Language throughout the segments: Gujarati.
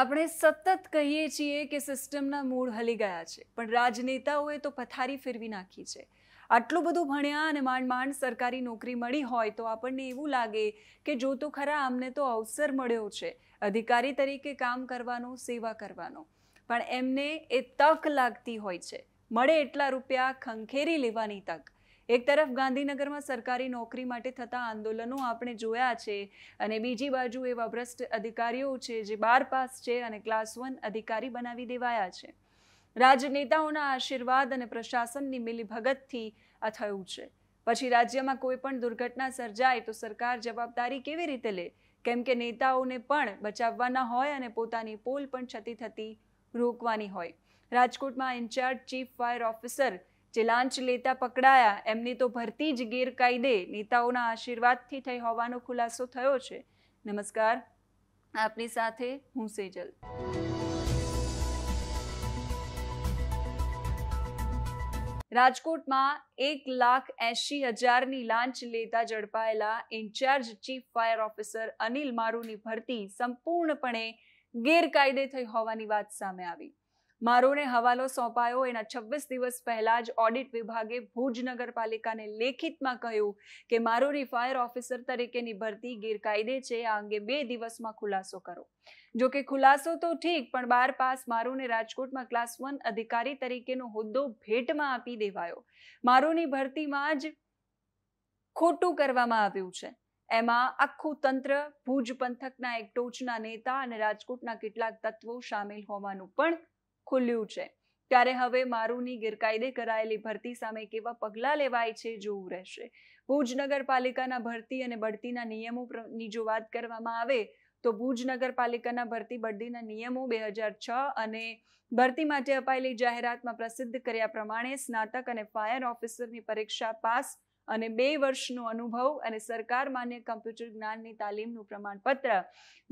આપણે સતત કહીએ છીએ કે સિસ્ટમના મૂળ હલી ગયા છે પણ રાજનેતાઓએ તો પથારી ફેરવી નાખી છે આટલું બધું ભણ્યા અને માંડ માંડ સરકારી નોકરી મળી હોય તો આપણને એવું લાગે કે જો તો ખરા અમને તો અવસર મળ્યો છે અધિકારી તરીકે કામ કરવાનો સેવા કરવાનો પણ એમને એ તક લાગતી હોય છે મળે એટલા રૂપિયા ખંખેરી લેવાની તક એક તરફ ગાંધીનગરમાં સરકારી નોકરી માટે થતા આંદોલનો આપણે જોયા છે અને બીજી બાજુ એવા ભ્રષ્ટ અધિકારીઓ છે જે બાર પાસ છે અને ક્લાસ વન અધિકારી બનાવી દેવાયા છે રાજનેતાઓના આશીર્વાદ અને પ્રશાસનની મિલીભગતથી આ થયું છે પછી રાજ્યમાં કોઈ પણ દુર્ઘટના સર્જાય તો સરકાર જવાબદારી કેવી રીતે લે કેમ કે નેતાઓને પણ બચાવવાના હોય અને પોતાની પોલ પણ છતી થતી રોકવાની હોય રાજકોટમાં ઇન્ચાર્જ ચીફ ફાયર ઓફિસર જે લાંચ લેતા પકડાયા એમની તો ભરતી જ ગેરકાયદે નેતાઓના આશીર્વાદથી થઈ હોવાનો ખુલાસો થયો છે નમસ્કાર આપની સાથે હું સેજલ રાજકોટમાં એક લાખ એંશી હજારની લાંચ લેતા ઝડપાયેલા in charge chief fire officer Anil મારુની ભરતી સંપૂર્ણપણે ગેરકાયદે થઈ હોવાની વાત સામે આવી મારોને હવાલો સોંપાયો એના છવ્વીસ દિવસ પહેલા જ ઓડિટ વિભાગે ભુજ નગરપાલિકાને લેખિતમાં કહ્યું કે મારોની ફાયર ઓફિસર તરીકેની ભરતી ગેરકાયદે છે આ અંગે બે દિવસમાં ખુલાસો કરો જો કે ખુલાસો તો ઠીક પણ બાર પાસ મારોને રાજકોટમાં ક્લાસ વન અધિકારી તરીકેનો હોદ્દો ભેટમાં આપી દેવાયો મારોની ભરતીમાં જ ખોટું કરવામાં આવ્યું છે એમાં આખું તંત્ર ભુજ પંથકના એક ટોચના નેતા અને રાજકોટના કેટલાક તત્વો સામેલ હોવાનું પણ ખુલ્યું છે ત્યારે હવે મારુની ગેરકાયદે કરાયેલી ભરતી સામે કેવા પગલાં લેવાય છે જોવું રહેશે ભુજ નગરપાલિકાના ભરતી અને બઢતીના નિયમોની જો વાત કરવામાં આવે તો ભુજ નગરપાલિકાના ભરતી બઢતીના નિયમો બે હજાર છ અને ભરતી માટે અપાયેલી જાહેરાતમાં પ્રસિદ્ધ કર્યા પ્રમાણે સ્નાતક અને ફાયર ઓફિસરની પરીક્ષા પાસ અને બે વર્ષનો અનુભવ અને સરકાર માન્ય કમ્પ્યુટર જ્ઞાનની તાલીમનું પ્રમાણપત્ર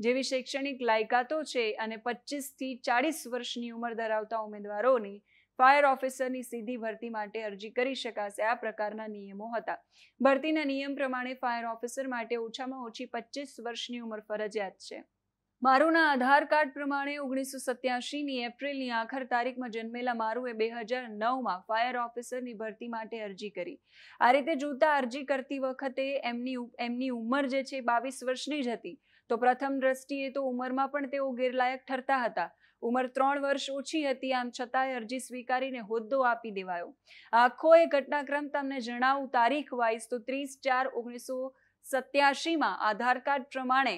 જેવી શૈક્ષણિક લાયકાતો છે અને પચીસથી ચાળીસ વર્ષની ઉંમર ધરાવતા ઉમેદવારોની ફાયર ઓફિસરની સીધી ભરતી માટે અરજી કરી શકાશે આ પ્રકારના નિયમો હતા ભરતીના નિયમ પ્રમાણે ફાયર ઓફિસર માટે ઓછામાં ઓછી પચીસ વર્ષની ઉંમર ફરજિયાત છે મારુના આધાર કાર્ડ પ્રમાણે ઓગણીસો સત્યાસીની એપ્રિલની આખર તારીખમાં જન્મેલા મારુએ બે હજાર નવમાં ફાયર ઓફિસરની ભરતી માટે અરજી કરી આ રીતે જોતા અરજી કરતી વખતે એમની એમની ઉંમર જે છે બાવીસ વર્ષની જ હતી તો પ્રથમ દ્રષ્ટિએ તો ઉંમરમાં પણ તેઓ ગેરલાયક ઠરતા હતા ઉંમર ત્રણ વર્ષ ઓછી હતી આમ છતાંય અરજી સ્વીકારીને હોદ્દો આપી દેવાયો આખો એ ઘટનાક્રમ તમને જણાવું તારીખ વાઇઝ તો ત્રીસ ચાર ઓગણીસો સત્યાસીમાં આધાર કાર્ડ પ્રમાણે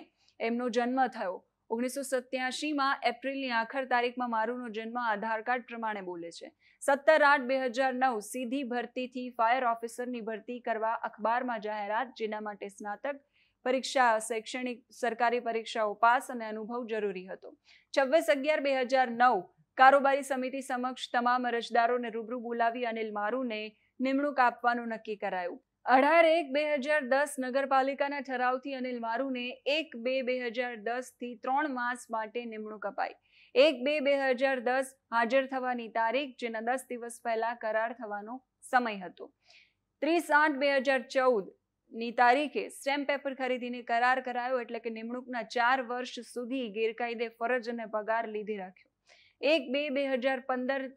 એમનો જન્મ થયો ઓગણીસો સત્યાસીમાં એપ્રિલની આખર તારીખમાં મારુનો જન્મ આધાર કાર્ડ પ્રમાણે બોલે છે સત્તર આઠ બે હજાર નવ સીધી ભરતીથી ફાયર ઓફિસરની ભરતી કરવા અખબારમાં જાહેરાત જેના માટે સ્નાતક પરીક્ષા શૈક્ષણિક સરકારી પરીક્ષાઓ પાસ અને અનુભવ જરૂરી હતો છવ્વીસ અગિયાર બે હજાર નવ કારોબારી સમિતિ સમક્ષ તમામ અરજદારોને રૂબરૂ બોલાવી અનિલ મારુને નિમણૂક આપવાનું નક્કી કરાયું અઢાર એક બે હજાર દસ નગરપાલિકાના ઠરાવથી અનિલ મારુને એક બે બે હજાર દસથી ત્રણ માસ માટે નિમણૂક અપાઈ એક બે બે હજાર દસ હાજર થવાની તારીખ જેના દસ દિવસ પહેલા કરાર થવાનો સમય હતો ત્રીસ આઠ બે હજાર ચૌદ ની તારીખે સ્ટેમ્પ પેપર ખરીદીને કરાર કરાયો એટલે કે નિમણૂકના ચાર વર્ષ સુધી ગેરકાયદે ફરજ અને પગાર લીધી રાખ્યો એક બે બે હજાર પંદર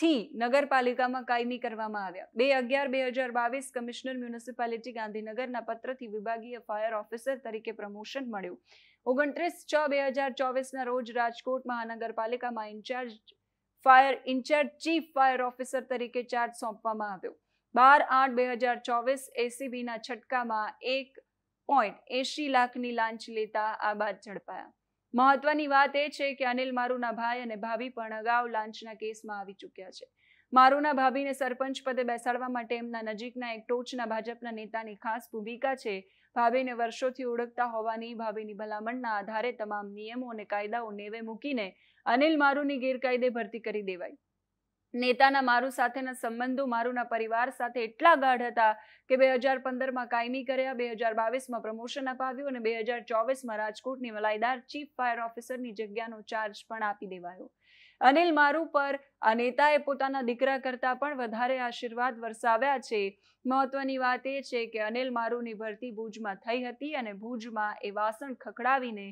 થી નગરપાલિકામાં કાયમી કરવામાં આવ્યા બે અગિયાર બે હજાર બાવીસ કમિશનર મ્યુનિસિપાલિટી ગાંધીનગરના પત્રથી વિભાગીય ફાયર ઓફિસર તરીકે પ્રમોશન મળ્યું ઓગણત્રીસ છ બે હજાર ચોવીસના રોજ રાજકોટ મહાનગરપાલિકામાં in charge fire in charge chief fire officer તરીકે ચાર્જ સોંપવામાં આવ્યો બાર આઠ બે હજાર ચોવીસ એસીબીના છટકામાં એક પોઈન્ટ એંશી લાખની લાંચ લેતા આ બાદ ઝડપાયા મહત્વની વાત એ છે કે અનિલ મારુના ભાઈ અને ભાભી પણ અગાઉ લાંચના કેસમાં આવી ચૂક્યા છે મારુના ભાભીને સરપંચ પદે બેસાડવા માટે એમના નજીકના એક ટોચના ભાજપના નેતાની ખાસ ભૂમિકા છે ભાભીને વર્ષોથી ઓળખતા હોવાની ભાભીની ભલામણના આધારે તમામ નિયમો અને કાયદાઓ નેવે મૂકીને અનિલ મારુની ગેરકાયદે ભરતી કરી દેવાઈ નેતાના મારું સાથેના સંબંધો મારુંના પરિવાર સાથે એટલા ગાઢ હતા કે બે હજાર પંદરમાં કાયમી કર્યા બે હજાર બાવીસમાં પ્રમોશન અપાવ્યું અને બે હજાર ચોવીસમાં રાજકોટની મલાઈદાર ચીફ ફાયર ઓફિસરની જગ્યાનો ચાર્જ પણ આપી દેવાયો અનિલ મારુ પર આ નેતાએ પોતાના દીકરા કરતાં પણ વધારે આશીર્વાદ વરસાવ્યા છે મહત્વની વાત એ છે કે અનિલ મારુની ભરતી ભુજમાં થઈ હતી અને ભુજમાં એ વાસણ ખખડાવીને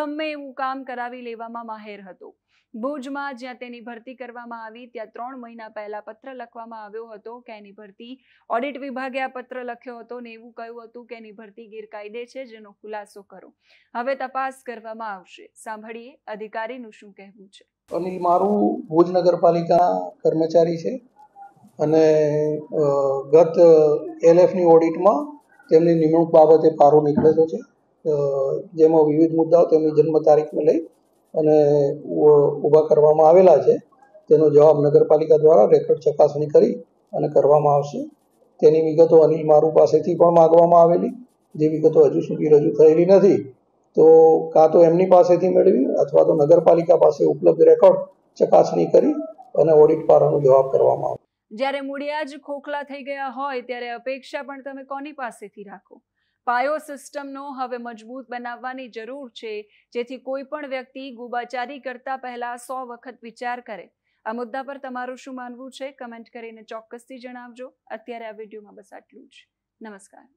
ગમે એવું કામ કરાવી લેવામાં માહેર હતું ભુજમાં જ્યાં તેની ભરતી કરવામાં આવી ત્યાં ત્રણ મહિના પહેલા પત્ર લખવામાં આવ્યો હતો કે એની ભરતી ઓડિટ વિભાગે આ પત્ર લખ્યો હતો ને એવું કહ્યું હતું કે એની ભરતી ગેરકાયદે છે જેનો ખુલાસો કરો હવે તપાસ કરવામાં આવશે સાંભળીએ અધિકારીનું શું કહેવું છે અનિલ મારું ભુજ નગરપાલિકા કર્મચારી છે અને ગત એલએફની ઓડિટમાં તેમની નિમણૂક બાબતે પારો નીકળેલો છે જેમાં વિવિધ મુદ્દાઓ તેમની જન્મ તારીખને લઈ અને ઊભા કરવામાં આવેલા છે તેનો જવાબ નગરપાલિકા દ્વારા રેકર્ડ ચકાસણી કરી અને કરવામાં આવશે તેની વિગતો અનિલ મારું પાસેથી પણ માગવામાં આવેલી જે વિગતો હજુ સુધી રજૂ થયેલી નથી તો કાં તો એમની પાસેથી મેળવી અથવા તો નગરપાલિકા પાસે ઉપલબ્ધ રેકોર્ડ ચકાસણી કરી અને ઓડિટ પારાનો જવાબ કરવામાં આવે જ્યારે મૂળિયા જ ખોખલા થઈ ગયા હોય ત્યારે અપેક્ષા પણ તમે કોની પાસેથી રાખો પાયો સિસ્ટમનો હવે મજબૂત બનાવવાની જરૂર છે જેથી કોઈ પણ વ્યક્તિ ગુબાચારી કરતા પહેલા સો વખત વિચાર કરે આ મુદ્દા પર તમારું શું માનવું છે કમેન્ટ કરીને ચોક્કસથી જણાવજો અત્યારે આ વિડીયોમાં બસ આટલું જ નમસ્કાર